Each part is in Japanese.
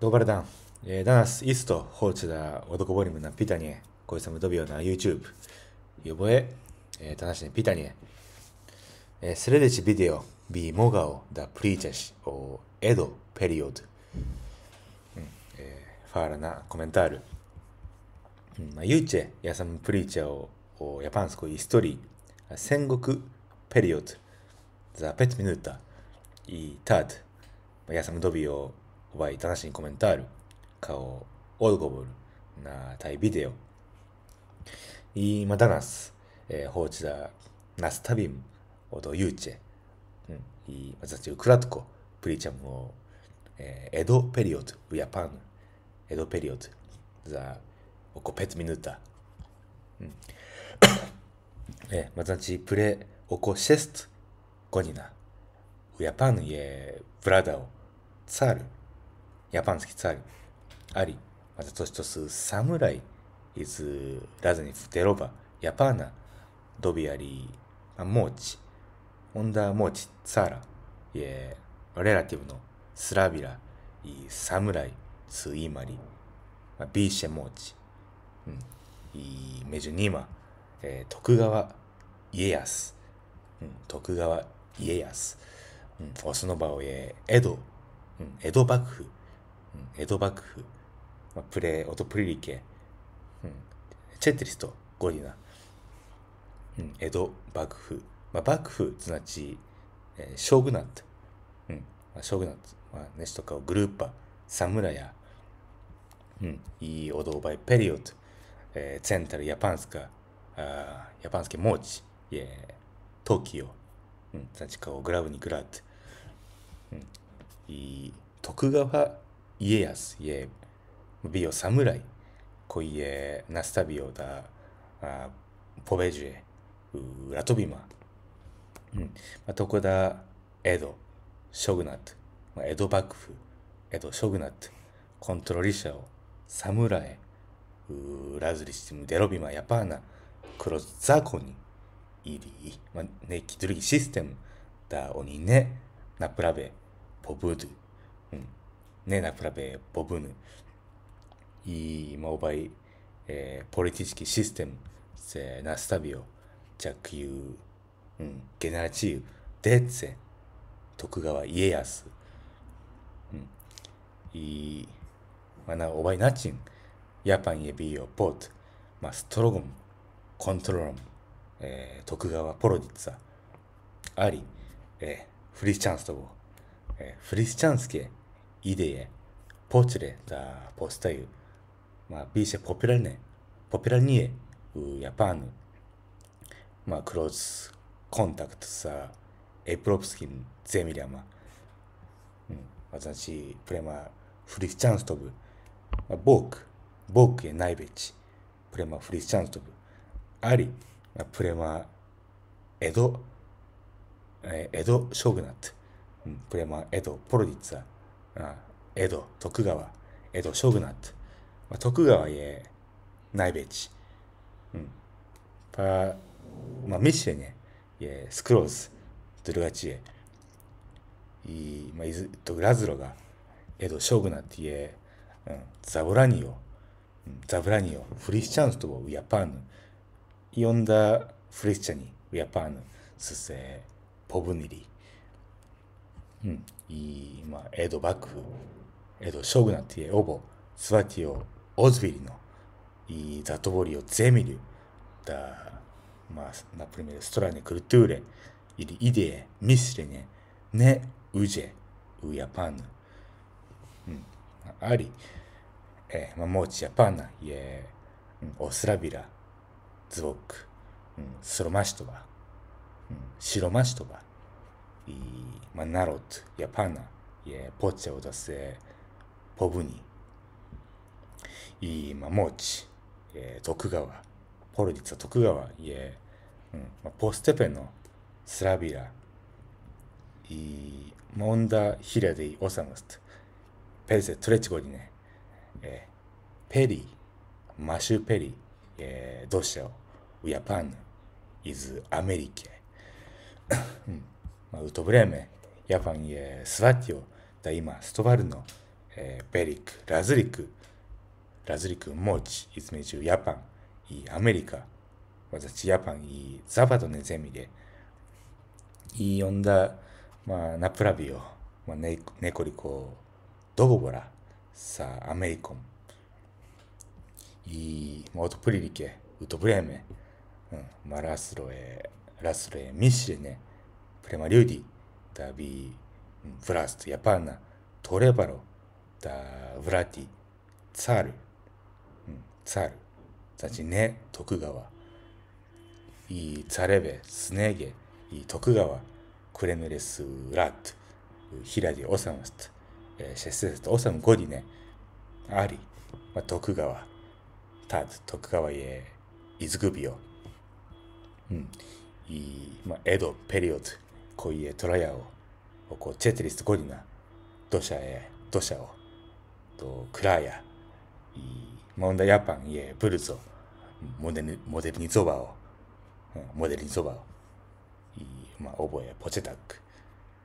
どうばれたんえー、ダナス、イスト、ホーチダ、男ボリムなピタニエ、こいつもドビオな YouTube、よぼえ、えー、ダナシネピタニエ、えー、スレデチビデオ、ビーモガオ、ダプリーチェシ、オエド、ペリオド、うん、えー、ファーラなコメンタール、うん、まあ、ユーチェ、ヤサムプリーチェオ、オヤパンスコイストリー、戦国、ペリオド、ザペットミヌータ、イータッド、ヤサムドビオ、obaj današnjem komentaru kao odgovor na taj video. I ima danas e, hoću da nastavim od Juče. Mm, I znači ukratko pričamo e, Edo period u Japanu. Edo period za oko 5 minuta. Mm. e, ma znači pre oko 6 godina u Japanu je vladao car ヤパンスキツアリ、アリ、またトシトスサムライ、イズ、ラズニフ、デロバ、ヤパーナ、ドビアリ、あモーチ、ホンダ、モーチ、サーラ、イエレラティブの、スラビラ、イサムライ、スイマリ、まあ、ビーシェ、モーチ、うん、イメジュニーマ、えー、徳川、家康、うん、徳川、家康、うん、オスノバオエ、エド、うん、江戸幕府、江戸幕府、まあ、プレー、オトプリリケ、うん、チェテリスト、ゴリナ、うん、江戸幕府、まあ、幕府すなち、えー、将軍なんて、うんまあ、将軍なんて、まあ、ねしとかをグルーパ、ラや、うん、いいおどばい、ペリオト、えー、センタル、ヤパンスカ、あヤパンスケ、モーチ、いえ、トキオ、うん、サちかをグラブにグラッド、うん、いい徳川家康家美イ、侍小家ナスタビオだあポベジュエラトビマ、うんまあ、徳田江戸ショグナット、まあ、江戸幕府江戸ショグナットコントロリシャオムラズリシテムデロビマヤパーナクロザコニイリまあ、ねキドリシステムだオニネナプラベポブドゥ ne naprawdę bobuny. I mobile e, polityczny system se nastawił jak ju um, generacji dece Tokugawa Ieyasu. Um, I ona obaj način Japan je bio pod ma, strogom kontrolom e, Tokugawa Porodica, ali e, hrišćanstvo, e, hrišćanske ideje, potrebe da postaju ma, više popularne, popularnije u Japanu, ma, kroz kontakt sa evropskim zemljama. Mm, znači, prema hrišćanstvu, ma, Bog, Bog je najveći prema hrišćanstvu, ali ma, prema Edo, Edo šogunat, prema Edo porodica, 江戸、徳川、江戸、将軍なって。まあ、徳川家、内ベチ。うん。パラ、まあ、ミシェね、え、スクローズ、ドルガチエ。い、まあ、いず、と、ラズロが、江戸、将軍なって、うん、ザブラニオ、うん、ザブラニオ、フリスチャンスとウヤパーヌ、呼んだフリスチャニ、ウヤパーヌ、すせ、ポブニリ。うん、いい、江戸幕府、江戸将軍なんて言え、オボ、スワティオ、の、いい、ザトボリオ、ゼミル、だ、まあ、ナプリメリストラネ、クルトゥーレ、イリ、イデエ、ミスリネ、ネ、ウジェ、ウヤパンヌ、うん、あり、えまあ、モーチ、ヤパンナ、イエ、オスラビラ、ズボック、うん、スロマシトバ、うん、シロマシトバ、ナロッ이만나ナ、트야チ나예포체오다세포부니モ마모치예토크가와포르디츠토크가와예음포스테페노スラビラ。이モンダ・ヒラディ・オサムスペルセ・トレチゴディネ。えペリー、マシュ・ペリー、えー、ドシャオ、ウィアパン、イズ・アメリケ。まあ、ウトブレーメン、ヤパン・イエスワティオ、だ今、ストバルノ、えー、ベリック、ラズリク、ラズリク・モーチ、イツメジュ・ヤパン、イアメリカ、私、ヤパン・イザバドネ・ゼミで、イー・ヨンダ・まあ、ナプラビオ、まあ、ネネコリコ・ドボボラ、さあ、アメリコン、イモトプリリケ、ウトブレーメン、うん、マラスロエ、ラスロエ、ミシレネ、レマリューディ、ダビー、フラスト、ヤパーナ、トレバロ、ダブラティ、ツァール、ツァール、ザチネ、徳川、イツァレベ、スネゲ、イー徳川、クレムレス、ラット、ヒラディ、オサムスト、シェスセスト、オサム、ゴディネ、アリ、まあ、徳川、タッド、徳川家、イズグビオ、うん、イまあ、エド、ペリオト、コイエトライアをこうチェテリスゴリナ土砂へ土砂をとクラヤイモンダヤパンエブルゾモデルモデルニゾバをモデルニゾバをまあ覚えポチェタック、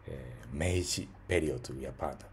えー、明治ペリオトドヤパンダ